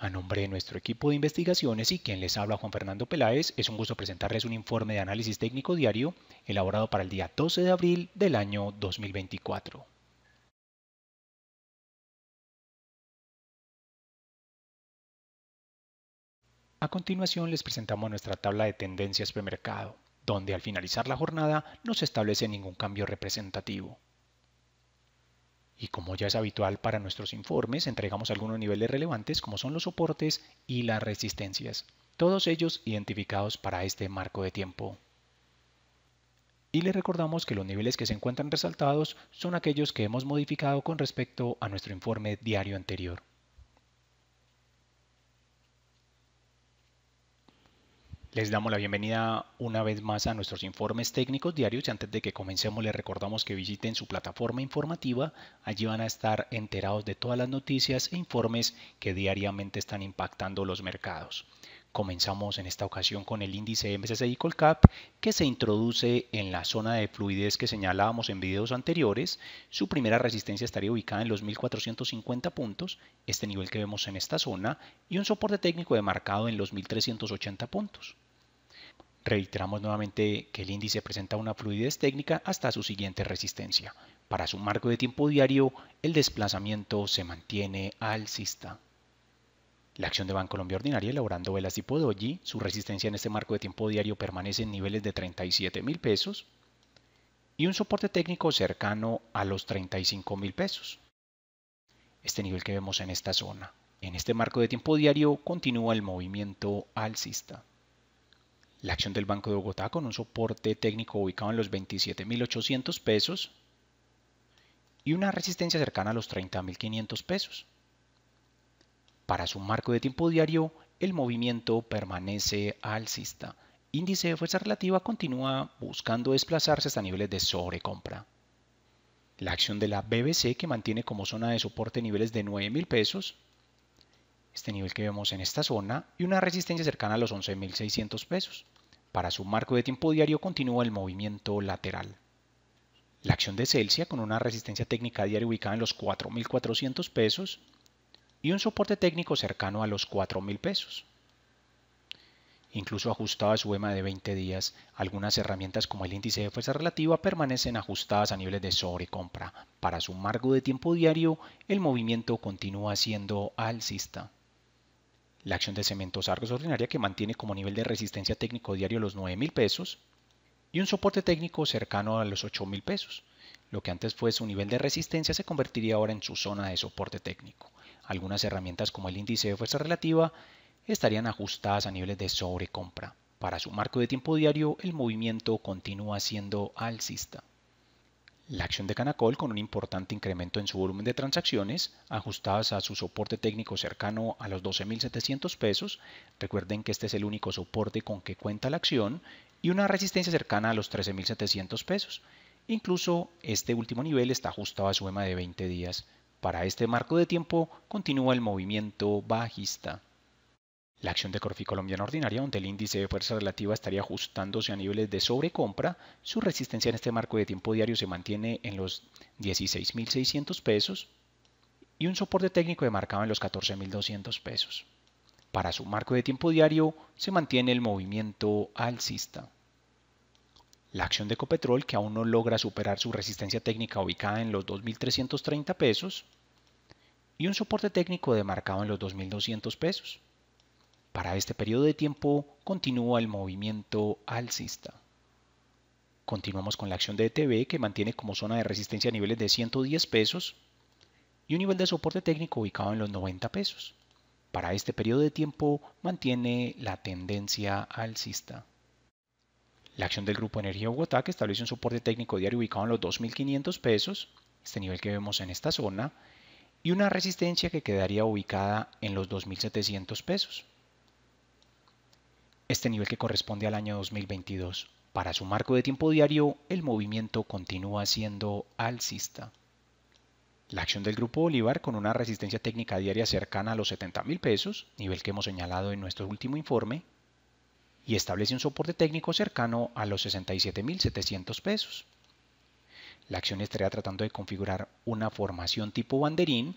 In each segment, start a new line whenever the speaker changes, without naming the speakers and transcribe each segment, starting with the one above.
A nombre de nuestro equipo de investigaciones y quien les habla Juan Fernando Peláez, es un gusto presentarles un informe de análisis técnico diario elaborado para el día 12 de abril del año 2024. A continuación les presentamos nuestra tabla de tendencias premercado, donde al finalizar la jornada no se establece ningún cambio representativo y como ya es habitual para nuestros informes, entregamos algunos niveles relevantes como son los soportes y las resistencias, todos ellos identificados para este marco de tiempo. Y les recordamos que los niveles que se encuentran resaltados son aquellos que hemos modificado con respecto a nuestro informe diario anterior. Les damos la bienvenida una vez más a nuestros informes técnicos diarios y antes de que comencemos les recordamos que visiten su plataforma informativa, allí van a estar enterados de todas las noticias e informes que diariamente están impactando los mercados. Comenzamos en esta ocasión con el índice MSCI Colcap que se introduce en la zona de fluidez que señalábamos en videos anteriores. Su primera resistencia estaría ubicada en los 1450 puntos, este nivel que vemos en esta zona, y un soporte técnico demarcado en los 1380 puntos. Reiteramos nuevamente que el índice presenta una fluidez técnica hasta su siguiente resistencia. Para su marco de tiempo diario, el desplazamiento se mantiene alcista. La acción de Colombia Ordinaria elaborando velas tipo doji, su resistencia en este marco de tiempo diario permanece en niveles de 37 mil pesos y un soporte técnico cercano a los 35 mil pesos. Este nivel que vemos en esta zona. En este marco de tiempo diario continúa el movimiento alcista. La acción del Banco de Bogotá con un soporte técnico ubicado en los 27.800 pesos y una resistencia cercana a los 30.500 pesos. Para su marco de tiempo diario, el movimiento permanece alcista. Índice de fuerza relativa continúa buscando desplazarse hasta niveles de sobrecompra. La acción de la BBC que mantiene como zona de soporte niveles de 9,000 pesos, este nivel que vemos en esta zona, y una resistencia cercana a los 11.600 pesos. Para su marco de tiempo diario continúa el movimiento lateral. La acción de Celsius con una resistencia técnica diaria ubicada en los 4.400 pesos, y un soporte técnico cercano a los $4,000. pesos. Incluso ajustado a su EMA de 20 días, algunas herramientas como el índice de fuerza relativa permanecen ajustadas a niveles de sobrecompra. Para su marco de tiempo diario, el movimiento continúa siendo alcista. La acción de cementos Argos ordinaria que mantiene como nivel de resistencia técnico diario los $9,000, pesos y un soporte técnico cercano a los $8,000. pesos. Lo que antes fue su nivel de resistencia se convertiría ahora en su zona de soporte técnico. Algunas herramientas como el índice de fuerza relativa estarían ajustadas a niveles de sobrecompra. Para su marco de tiempo diario, el movimiento continúa siendo alcista. La acción de Canacol, con un importante incremento en su volumen de transacciones, ajustadas a su soporte técnico cercano a los 12.700 pesos, recuerden que este es el único soporte con que cuenta la acción, y una resistencia cercana a los 13.700 pesos. Incluso este último nivel está ajustado a su EMA de 20 días. Para este marco de tiempo continúa el movimiento bajista. La acción de Corfi colombiana ordinaria, donde el índice de fuerza relativa estaría ajustándose a niveles de sobrecompra, su resistencia en este marco de tiempo diario se mantiene en los 16.600 pesos y un soporte técnico marcado en los 14.200 pesos. Para su marco de tiempo diario se mantiene el movimiento alcista. La acción de Ecopetrol, que aún no logra superar su resistencia técnica ubicada en los 2.330 pesos, y un soporte técnico demarcado en los 2.200 pesos. Para este periodo de tiempo continúa el movimiento alcista. Continuamos con la acción de ETB que mantiene como zona de resistencia niveles de 110 pesos y un nivel de soporte técnico ubicado en los 90 pesos. Para este periodo de tiempo mantiene la tendencia alcista. La acción del Grupo Energía Bogotá, que establece un soporte técnico diario ubicado en los 2.500 pesos, este nivel que vemos en esta zona, y una resistencia que quedaría ubicada en los 2.700 pesos. Este nivel que corresponde al año 2022. Para su marco de tiempo diario, el movimiento continúa siendo alcista. La acción del Grupo Bolívar con una resistencia técnica diaria cercana a los 70.000 pesos, nivel que hemos señalado en nuestro último informe, y establece un soporte técnico cercano a los 67.700 pesos. La acción estaría tratando de configurar una formación tipo banderín,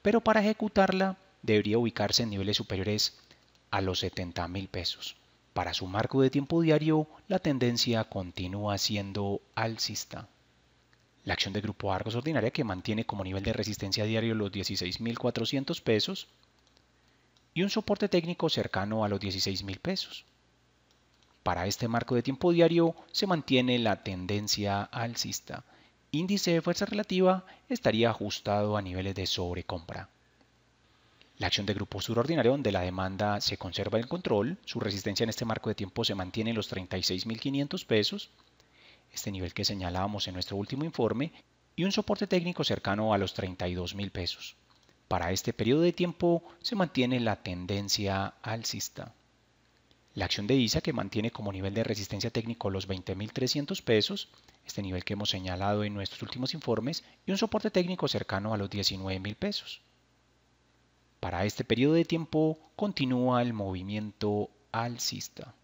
pero para ejecutarla debería ubicarse en niveles superiores a los 70.000 pesos. Para su marco de tiempo diario, la tendencia continúa siendo alcista. La acción de grupo Argos ordinaria que mantiene como nivel de resistencia diario los 16.400 pesos y un soporte técnico cercano a los 16.000 pesos. Para este marco de tiempo diario se mantiene la tendencia alcista. Índice de fuerza relativa estaría ajustado a niveles de sobrecompra. La acción de grupo subordinario, donde la demanda se conserva en control, su resistencia en este marco de tiempo se mantiene en los 36.500 pesos, este nivel que señalábamos en nuestro último informe, y un soporte técnico cercano a los 32.000 pesos. Para este periodo de tiempo se mantiene la tendencia alcista. La acción de ISA que mantiene como nivel de resistencia técnico los 20.300 pesos, este nivel que hemos señalado en nuestros últimos informes, y un soporte técnico cercano a los 19.000 pesos. Para este periodo de tiempo continúa el movimiento alcista.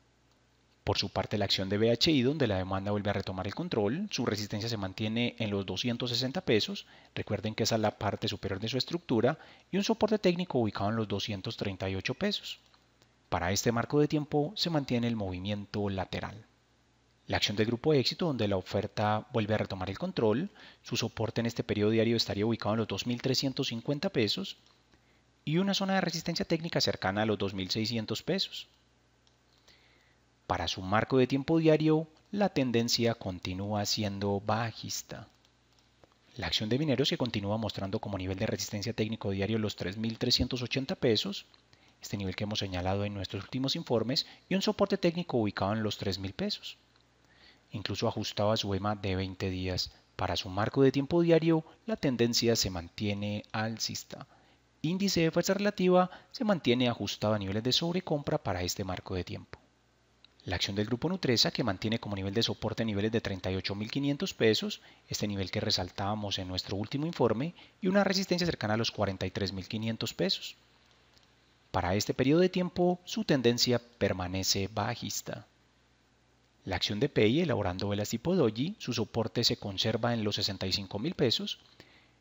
Por su parte, la acción de BHI, donde la demanda vuelve a retomar el control, su resistencia se mantiene en los 260 pesos, recuerden que esa es la parte superior de su estructura, y un soporte técnico ubicado en los 238 pesos. Para este marco de tiempo se mantiene el movimiento lateral. La acción del grupo de éxito, donde la oferta vuelve a retomar el control, su soporte en este periodo diario estaría ubicado en los 2.350 pesos y una zona de resistencia técnica cercana a los 2.600 pesos. Para su marco de tiempo diario, la tendencia continúa siendo bajista. La acción de mineros se continúa mostrando como nivel de resistencia técnico diario los 3.380 pesos este nivel que hemos señalado en nuestros últimos informes, y un soporte técnico ubicado en los $3,000. pesos. Incluso ajustado e a su EMA de 20 días, para su marco de tiempo diario la tendencia se mantiene alcista. Índice de fuerza relativa se mantiene ajustado a niveles de sobrecompra para este marco de tiempo. La acción del grupo Nutresa, que mantiene como nivel de soporte niveles de 38.500 pesos, este nivel que resaltábamos en nuestro último informe, y una resistencia cercana a los 43.500 pesos. Para este periodo de tiempo, su tendencia permanece bajista. La acción de PEI elaborando velas tipo Doji, su soporte se conserva en los 65 mil pesos,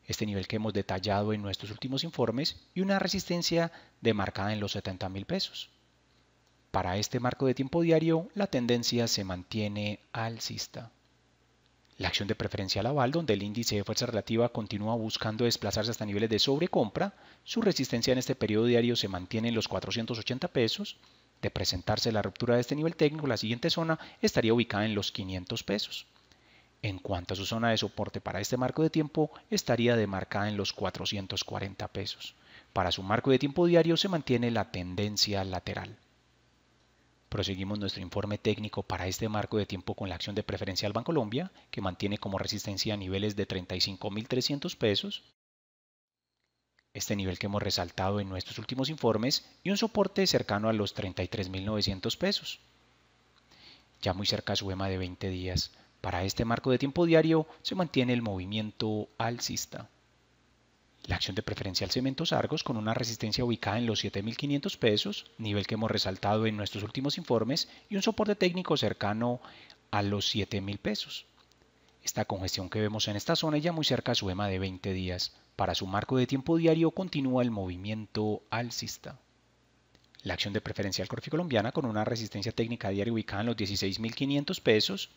este nivel que hemos detallado en nuestros últimos informes, y una resistencia demarcada en los 70 mil pesos. Para este marco de tiempo diario, la tendencia se mantiene alcista. La acción de Preferencia aval, donde el índice de fuerza relativa continúa buscando desplazarse hasta niveles de sobrecompra, su resistencia en este periodo diario se mantiene en los 480 pesos. De presentarse la ruptura de este nivel técnico, la siguiente zona estaría ubicada en los 500 pesos. En cuanto a su zona de soporte para este marco de tiempo, estaría demarcada en los 440 pesos. Para su marco de tiempo diario se mantiene la tendencia lateral. Proseguimos nuestro informe técnico para este marco de tiempo con la acción de preferencial Bancolombia, que mantiene como resistencia niveles de 35.300 pesos, este nivel que hemos resaltado en nuestros últimos informes, y un soporte cercano a los 33.900 pesos. Ya muy cerca e a su EMA de 20 días. Para este marco de tiempo diario se mantiene el movimiento alcista. La acción de preferencial Cementos Argos con una resistencia ubicada en los 7.500 pesos, nivel que hemos resaltado en nuestros últimos informes, y un soporte técnico cercano a los 7.000 pesos. Esta congestión que vemos en esta zona ya muy cerca a su EMA de 20 días. Para su marco de tiempo diario continúa el movimiento alcista. La acción de preferencial Corfi Colombiana con una resistencia técnica diaria ubicada en los 16.500 pesos,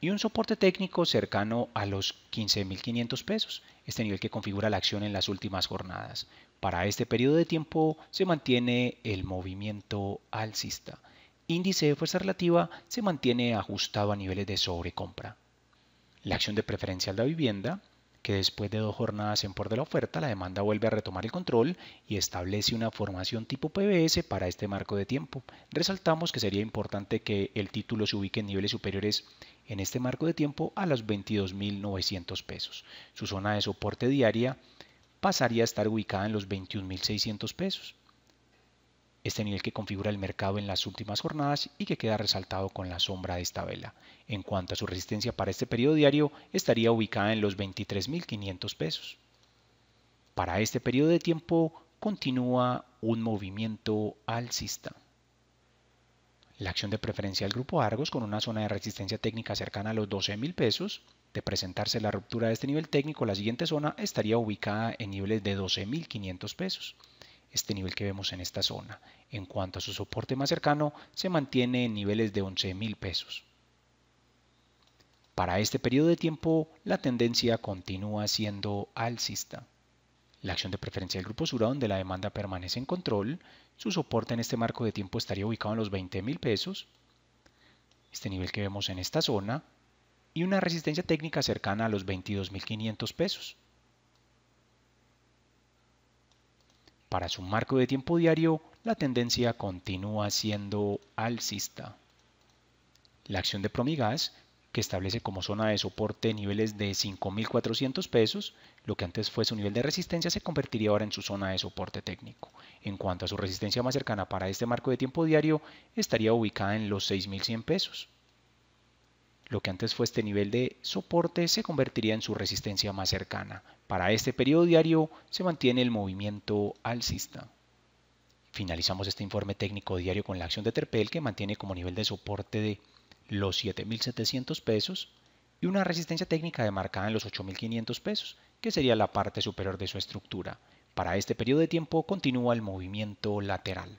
y un soporte técnico cercano a los 15.500 pesos, este nivel que configura la acción en las últimas jornadas. Para este periodo de tiempo se mantiene el movimiento alcista. Índice de fuerza relativa se mantiene ajustado a niveles de sobrecompra. La acción de preferencial de vivienda que después de dos jornadas en por de la oferta, la demanda vuelve a retomar el control y establece una formación tipo PBS para este marco de tiempo. Resaltamos que sería importante que el título se ubique en niveles superiores en este marco de tiempo a los 22.900 pesos. Su zona de soporte diaria pasaría a estar ubicada en los 21.600 pesos este nivel que configura el mercado en las últimas jornadas y que queda resaltado con la sombra de esta vela. En cuanto a su resistencia para este periodo diario, estaría ubicada en los 23.500 pesos. Para este periodo de tiempo continúa un movimiento alcista. La acción de preferencia del grupo Argos con una zona de resistencia técnica cercana a los 12.000 pesos. De presentarse la ruptura de este nivel técnico, la siguiente zona estaría ubicada en niveles de 12.500 pesos este nivel que vemos en esta zona. En cuanto a su soporte más cercano, se mantiene en niveles de 11,000 pesos. Para este periodo de tiempo, la tendencia continúa siendo alcista. La acción de preferencia del grupo Sura, donde la demanda permanece en control, su soporte en este marco de tiempo estaría ubicado en los 20,000 pesos, este nivel que vemos en esta zona, y una resistencia técnica cercana a los 22.500 pesos. Para su marco de tiempo diario, la tendencia continúa siendo alcista. La acción de Promigas, que establece como zona de soporte niveles de 5.400 pesos, lo que antes fue su nivel de resistencia se convertiría ahora en su zona de soporte técnico. En cuanto a su resistencia más cercana para este marco de tiempo diario, estaría ubicada en los 6.100 pesos. Lo que antes fue este nivel de soporte se convertiría en su resistencia más cercana. Para este periodo diario se mantiene el movimiento alcista. Finalizamos este informe técnico diario con la acción de Terpel que mantiene como nivel de soporte de los 7.700 pesos y una resistencia técnica demarcada en los 8.500 pesos, que sería la parte superior de su estructura. Para este periodo de tiempo continúa el movimiento lateral.